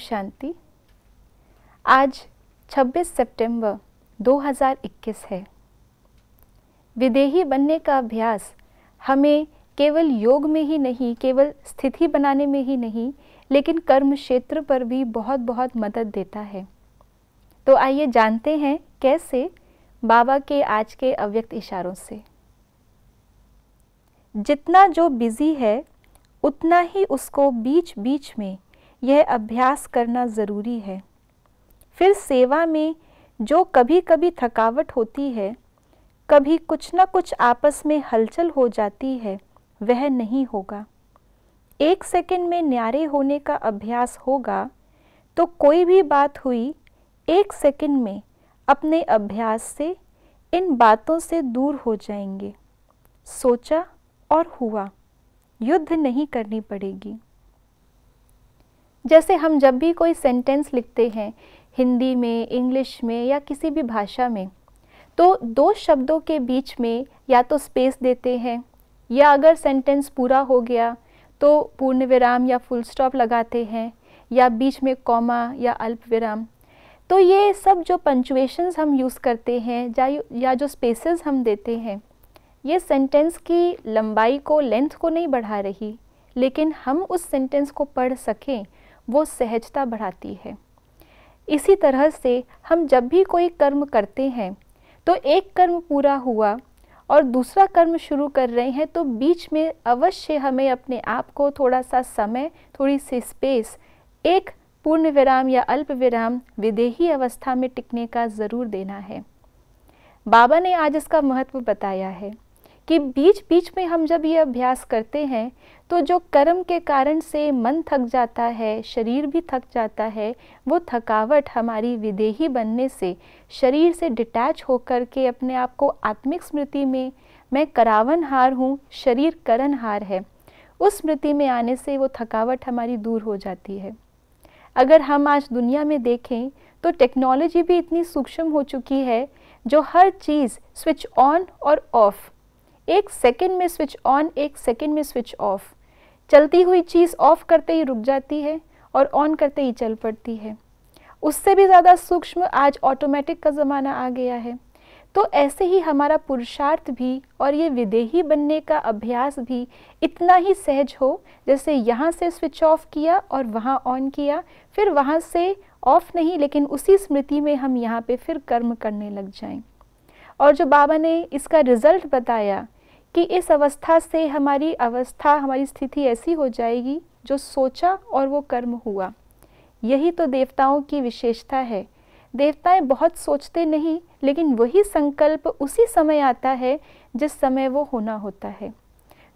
शांति आज 26 सितंबर 2021 है विदेही बनने का अभ्यास हमें केवल योग में ही नहीं केवल स्थिति बनाने में ही नहीं लेकिन कर्म क्षेत्र पर भी बहुत बहुत मदद देता है तो आइए जानते हैं कैसे बाबा के आज के अव्यक्त इशारों से जितना जो बिजी है उतना ही उसको बीच बीच में यह अभ्यास करना ज़रूरी है फिर सेवा में जो कभी कभी थकावट होती है कभी कुछ ना कुछ आपस में हलचल हो जाती है वह नहीं होगा एक सेकंड में न्यारे होने का अभ्यास होगा तो कोई भी बात हुई एक सेकंड में अपने अभ्यास से इन बातों से दूर हो जाएंगे सोचा और हुआ युद्ध नहीं करनी पड़ेगी जैसे हम जब भी कोई सेंटेंस लिखते हैं हिंदी में इंग्लिश में या किसी भी भाषा में तो दो शब्दों के बीच में या तो स्पेस देते हैं या अगर सेंटेंस पूरा हो गया तो पूर्ण विराम या फुल स्टॉप लगाते हैं या बीच में कॉमा या अल्प विराम तो ये सब जो पंचुएशंस हम यूज़ करते हैं या या जो स्पेसेस हम देते हैं ये सेंटेंस की लंबाई को लेंथ को नहीं बढ़ा रही लेकिन हम उस सेंटेंस को पढ़ सकें वो सहजता बढ़ाती है इसी तरह से हम जब भी कोई कर्म करते हैं तो एक कर्म पूरा हुआ और दूसरा कर्म शुरू कर रहे हैं तो बीच में अवश्य हमें अपने आप को थोड़ा सा समय थोड़ी सी स्पेस एक पूर्ण विराम या अल्प विराम विदेही अवस्था में टिकने का ज़रूर देना है बाबा ने आज इसका महत्व बताया है कि बीच बीच में हम जब ये अभ्यास करते हैं तो जो कर्म के कारण से मन थक जाता है शरीर भी थक जाता है वो थकावट हमारी विदेही बनने से शरीर से डिटैच होकर के अपने आप को आत्मिक स्मृति में मैं करावन हार हूँ शरीर करण हार है उस स्मृति में आने से वो थकावट हमारी दूर हो जाती है अगर हम आज दुनिया में देखें तो टेक्नोलॉजी भी इतनी सूक्ष्म हो चुकी है जो हर चीज़ स्विच ऑन और ऑफ़ एक सेकेंड में स्विच ऑन एक सेकेंड में स्विच ऑफ चलती हुई चीज़ ऑफ करते ही रुक जाती है और ऑन करते ही चल पड़ती है उससे भी ज़्यादा सूक्ष्म आज ऑटोमेटिक का ज़माना आ गया है तो ऐसे ही हमारा पुरुषार्थ भी और ये विदेही बनने का अभ्यास भी इतना ही सहज हो जैसे यहाँ से स्विच ऑफ किया और वहाँ ऑन किया फिर वहाँ से ऑफ नहीं लेकिन उसी स्मृति में हम यहाँ पे फिर कर्म करने लग जाएं और जो बाबा ने इसका रिज़ल्ट बताया कि इस अवस्था से हमारी अवस्था हमारी स्थिति ऐसी हो जाएगी जो सोचा और वो कर्म हुआ यही तो देवताओं की विशेषता है देवताएं बहुत सोचते नहीं लेकिन वही संकल्प उसी समय आता है जिस समय वो होना होता है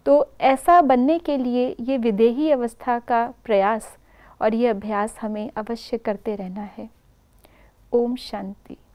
तो ऐसा बनने के लिए ये विदेही अवस्था का प्रयास और ये अभ्यास हमें अवश्य करते रहना है ओम शांति